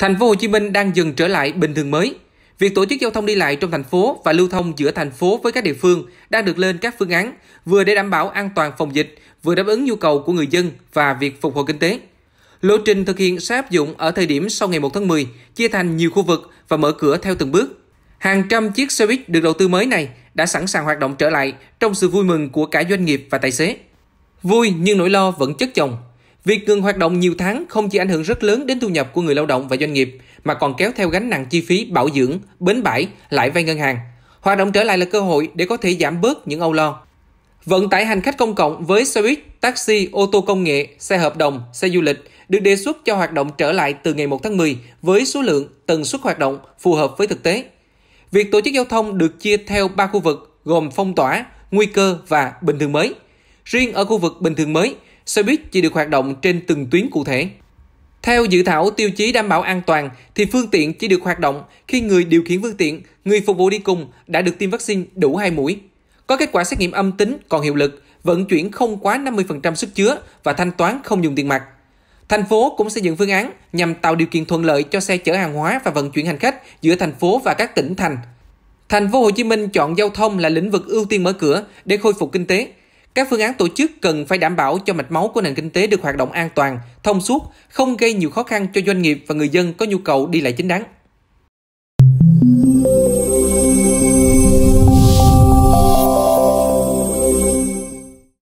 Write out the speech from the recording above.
Thành phố Hồ Chí Minh đang dần trở lại bình thường mới. Việc tổ chức giao thông đi lại trong thành phố và lưu thông giữa thành phố với các địa phương đang được lên các phương án, vừa để đảm bảo an toàn phòng dịch, vừa đáp ứng nhu cầu của người dân và việc phục hồi kinh tế. Lộ trình thực hiện sẽ áp dụng ở thời điểm sau ngày 1 tháng 10, chia thành nhiều khu vực và mở cửa theo từng bước. Hàng trăm chiếc xe buýt được đầu tư mới này đã sẵn sàng hoạt động trở lại trong sự vui mừng của cả doanh nghiệp và tài xế. Vui nhưng nỗi lo vẫn chất chồng Việc ngừng hoạt động nhiều tháng không chỉ ảnh hưởng rất lớn đến thu nhập của người lao động và doanh nghiệp, mà còn kéo theo gánh nặng chi phí bảo dưỡng, bến bãi, lãi vay ngân hàng. Hoạt động trở lại là cơ hội để có thể giảm bớt những âu lo. Vận tải hành khách công cộng với xe buýt, taxi, ô tô công nghệ, xe hợp đồng, xe du lịch được đề xuất cho hoạt động trở lại từ ngày 1 tháng 10 với số lượng, tần suất hoạt động phù hợp với thực tế. Việc tổ chức giao thông được chia theo 3 khu vực gồm phong tỏa, nguy cơ và bình thường mới. Riêng ở khu vực bình thường mới, xe buýt chỉ được hoạt động trên từng tuyến cụ thể. Theo dự thảo tiêu chí đảm bảo an toàn, thì phương tiện chỉ được hoạt động khi người điều khiển phương tiện, người phục vụ đi cùng đã được tiêm vaccine đủ 2 mũi, có kết quả xét nghiệm âm tính còn hiệu lực, vận chuyển không quá 50% sức chứa và thanh toán không dùng tiền mặt. Thành phố cũng xây dựng phương án nhằm tạo điều kiện thuận lợi cho xe chở hàng hóa và vận chuyển hành khách giữa thành phố và các tỉnh thành. Thành phố Hồ Chí Minh chọn giao thông là lĩnh vực ưu tiên mở cửa để khôi phục kinh tế, các phương án tổ chức cần phải đảm bảo cho mạch máu của nền kinh tế được hoạt động an toàn, thông suốt, không gây nhiều khó khăn cho doanh nghiệp và người dân có nhu cầu đi lại chính đáng.